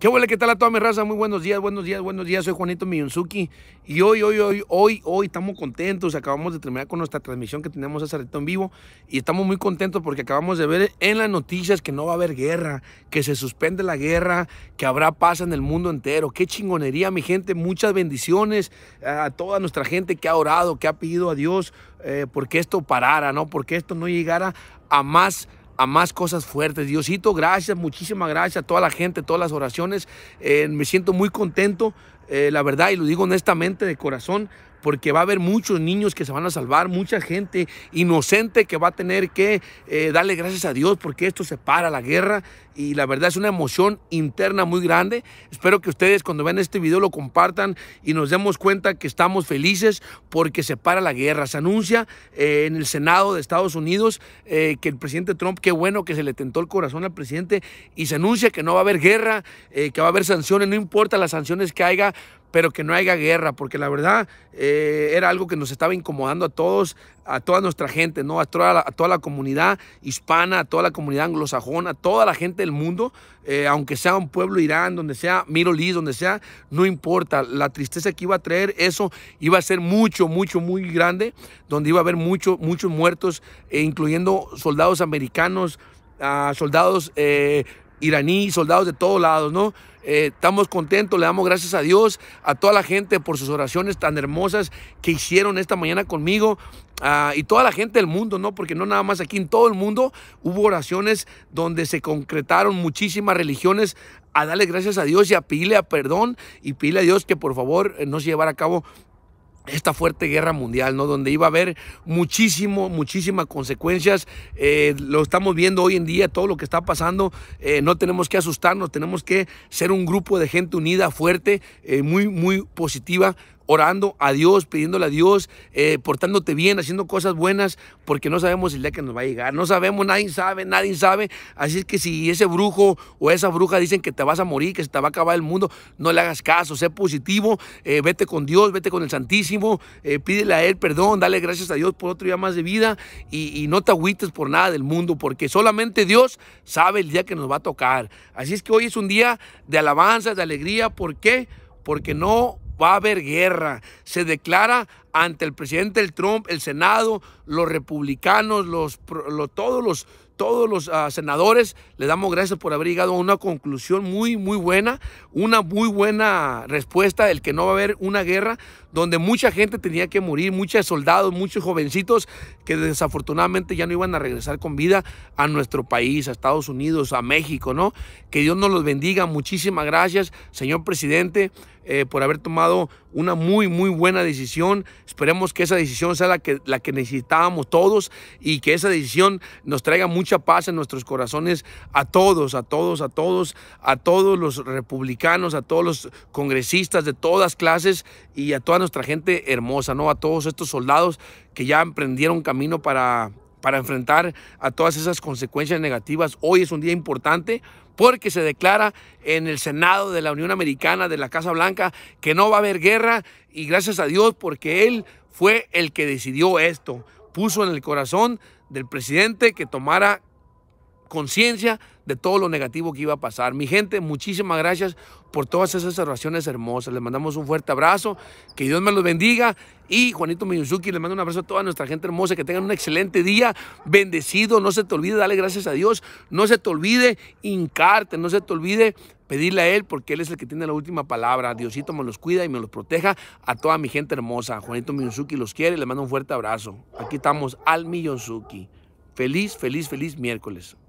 ¿Qué huele? ¿Qué tal a toda mi raza? Muy buenos días, buenos días, buenos días. Soy Juanito Miyunzuki y hoy, hoy, hoy, hoy, hoy estamos contentos. Acabamos de terminar con nuestra transmisión que tenemos hace rato en vivo y estamos muy contentos porque acabamos de ver en las noticias que no va a haber guerra, que se suspende la guerra, que habrá paz en el mundo entero. Qué chingonería, mi gente. Muchas bendiciones eh, a toda nuestra gente que ha orado, que ha pedido a Dios eh, porque esto parara, ¿no? Porque esto no llegara a más a más cosas fuertes. Diosito, gracias, muchísimas gracias a toda la gente, todas las oraciones. Eh, me siento muy contento, eh, la verdad, y lo digo honestamente de corazón porque va a haber muchos niños que se van a salvar, mucha gente inocente que va a tener que eh, darle gracias a Dios porque esto se para la guerra y la verdad es una emoción interna muy grande. Espero que ustedes cuando vean este video lo compartan y nos demos cuenta que estamos felices porque se para la guerra. Se anuncia eh, en el Senado de Estados Unidos eh, que el presidente Trump, qué bueno que se le tentó el corazón al presidente y se anuncia que no va a haber guerra, que va a haber sanciones, no importa las sanciones que haya, pero que no haya guerra, porque la verdad eh, era algo que nos estaba incomodando a todos, a toda nuestra gente, ¿no? a, toda la, toda la comunidad hispana, a toda la comunidad anglosajona, a toda la gente del mundo, eh, aunque sea un pueblo Irán, donde sea Middle donde sea, no importa, la tristeza que iba a traer eso iba a ser mucho, mucho, muy grande, donde iba a haber muchos, muchos muertos, e incluyendo soldados americanos, ah, soldados eh, iraní, soldados de todos lados, ¿no? Eh, estamos contentos, le damos gracias a Dios, a toda la gente por sus oraciones tan hermosas que hicieron esta mañana conmigo ah, y toda la gente del mundo, ¿no? Porque no nada más aquí, en todo el mundo hubo oraciones donde se concretaron muchísimas religiones a darle gracias a Dios y a pedirle a perdón y pedirle a Dios que por favor eh, no se llevara a cabo esta fuerte guerra mundial, ¿no? Donde iba a haber muchísimo, muchísimas consecuencias. Eh, lo estamos viendo hoy en día, todo lo que está pasando. Eh, no tenemos que asustarnos, tenemos que ser un grupo de gente unida, fuerte, eh, muy, muy positiva, orando a Dios, pidiéndole a Dios, eh, portándote bien, haciendo cosas buenas, porque no sabemos el día que nos va a llegar. No sabemos, nadie sabe, nadie sabe. Así es que si ese brujo o esa bruja dicen que te vas a morir, que se te va a acabar el mundo, no le hagas caso, sé positivo, eh, vete con Dios, vete con el Santísimo, eh, pídele a Él perdón, dale gracias a Dios por otro día más de vida y, no te agüites por nada del mundo, porque solamente Dios sabe el día que nos va a tocar. Así es que hoy es un día de alabanza, de alegría, ¿por qué? Porque no va a haber guerra. Se declara ante el presidente Trump, el Senado, los republicanos, los, los todos los todos los ah, senadores. Les damos gracias por haber llegado a una conclusión muy, muy buena, una muy buena respuesta, el que no va a haber una guerra donde mucha gente tenía que morir, muchos soldados, muchos jovencitos que desafortunadamente ya no iban a regresar con vida a nuestro país, a Estados Unidos, a México, ¿no? Que Dios nos los bendiga. Muchísimas gracias, señor presidente. Eh, por haber tomado una muy, muy buena decisión. Esperemos que esa decisión sea la que, la que necesitábamos todos y que esa decisión nos traiga mucho paz en nuestros corazones a todos, a todos, a todos, a todos los republicanos, a todos los congresistas de todas clases y a toda nuestra gente hermosa, ¿no? A todos estos soldados que ya emprendieron camino para para enfrentar a todas esas consecuencias negativas. Hoy es un día importante porque se declara en el Senado de la Unión Americana, de la Casa Blanca, que no va a haber guerra y gracias a Dios porque Él fue el que decidió esto, puso en el corazón del presidente que tomara conciencia de todo lo negativo que iba a pasar. Mi gente, muchísimas gracias por todas esas oraciones hermosas. Les mandamos un fuerte abrazo, que Dios me los bendiga. Y Juanito Miyuzuki, les mando un abrazo a toda nuestra gente hermosa, que tengan un excelente día, bendecido. No se te olvide darle gracias a Dios, no se te olvide hincarte, no se te olvide pedirle a Él porque Él es el que tiene la última palabra. Diosito me los cuida y me los proteja a toda mi gente hermosa. Juanito Miyonzuki los quiere, le mando un fuerte abrazo. Aquí estamos al Miyonzuki. Feliz, feliz, feliz miércoles.